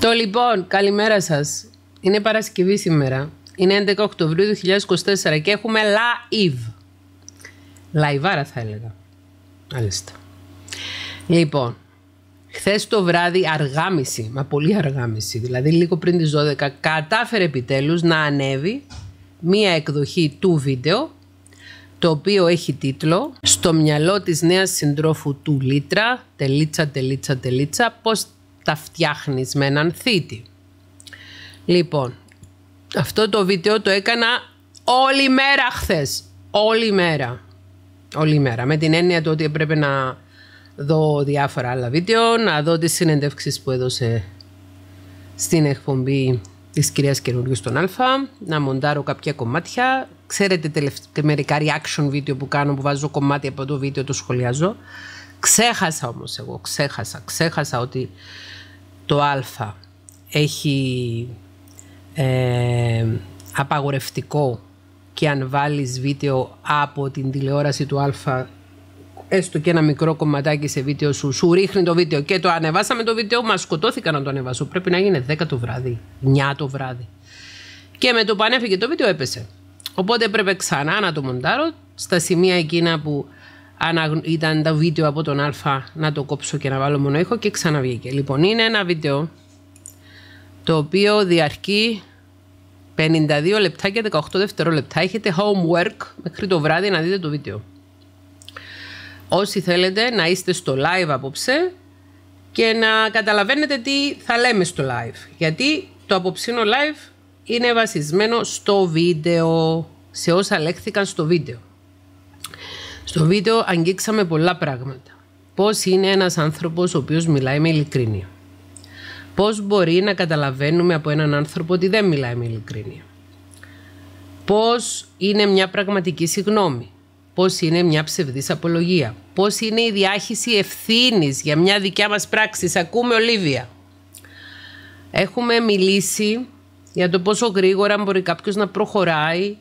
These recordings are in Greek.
Το λοιπόν, καλημέρα σας. Είναι Παρασκευή σήμερα. Είναι 11 Οκτωβρίου 2024 και έχουμε live. Λαϊβάρα θα έλεγα. Μάλιστα. Λοιπόν, χθες το βράδυ αργάμιση, μα πολύ αργάμιση, δηλαδή λίγο πριν τις 12, κατάφερε επιτέλους να ανέβει μία εκδοχή του βίντεο το οποίο έχει τίτλο «Στο μυαλό της νέας συντρόφου του Λίτρα, τελίτσα, τελίτσα, τελίτσα, πώς τα φτιάχνεις με έναν θήτη. Λοιπόν, αυτό το βίντεο το έκανα όλη μέρα χθες. Όλη μέρα. Όλη μέρα. Με την έννοια του ότι έπρεπε να δω διάφορα άλλα βίντεο, να δω τις συνεντεύξεις που έδωσε στην εκπομπή της κυρίας Καινούριου στον ΑΛΦΑ, να μοντάρω κάποια κομμάτια, Ξέρετε τελευταία μερικά reaction βίντεο που κάνω που βάζω κομμάτι από το βίντεο, το σχολιάζω. Ξέχασα όμως εγώ, ξέχασα, ξέχασα ότι το α έχει ε, απαγορευτικό και αν βάλεις βίντεο από την τηλεόραση του α έστω και ένα μικρό κομματάκι σε βίντεο σου, σου ρίχνει το βίντεο και το ανεβάσαμε το βίντεο, μας σκοτώθηκα να το ανεβάσω. Πρέπει να γίνει 10 το βράδυ, 9 το βράδυ. Και με το που ανέφυγε το βίντεο έπεσε. Οπότε έπρεπε ξανά να το μοντάρω στα σημεία εκείνα που ήταν τα βίντεο από τον Α να το κόψω και να βάλω μόνο ήχο και ξαναβγήκε. Λοιπόν, είναι ένα βίντεο το οποίο διαρκεί 52 λεπτά και 18 δευτερόλεπτα. Έχετε homework μέχρι το βράδυ να δείτε το βίντεο. Όσοι θέλετε να είστε στο live απόψε και να καταλαβαίνετε τι θα λέμε στο live. Γιατί το απόψινο live είναι βασισμένο στο βίντεο, σε όσα λέχθηκαν στο βίντεο. Στο βίντεο αγγίξαμε πολλά πράγματα. Πώς είναι ένας άνθρωπος ο οποίος μιλάει με ειλικρίνεια. Πώς μπορεί να καταλαβαίνουμε από έναν άνθρωπο ότι δεν μιλάει με ειλικρίνεια. Πώς είναι μια πραγματική συγνώμη. Πώς είναι μια ψευδής απολογία. Πώς είναι η διάχυση ευθύνης για μια δικιά μας πράξη. ακούμε Ολίβια. Έχουμε μιλήσει για το πόσο γρήγορα μπορεί κάποιος να προχωράει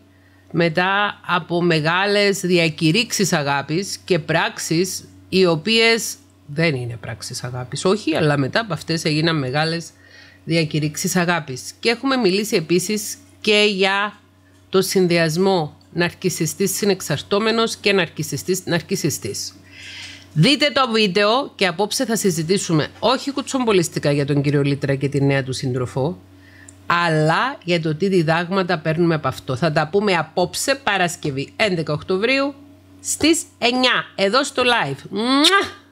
μετά από μεγάλες διακηρύξεις αγάπης και πράξεις οι οποίες δεν είναι πράξεις αγάπης, όχι, αλλά μετά από αυτές έγιναν μεγάλες διακηρύξεις αγάπης. Και έχουμε μιλήσει επίσης και για το συνδυασμό ναρκισιστής συνεξαρτώμενος και ναρκισιστής ναρκισιστής. Δείτε το βίντεο και απόψε θα συζητήσουμε όχι κουτσομπολιστικά για τον κύριο Λίτρα και τη νέα του σύντροφο, αλλά για το τι διδάγματα παίρνουμε από αυτό. Θα τα πούμε απόψε Παρασκευή 11 Οκτωβρίου στις 9 εδώ στο live.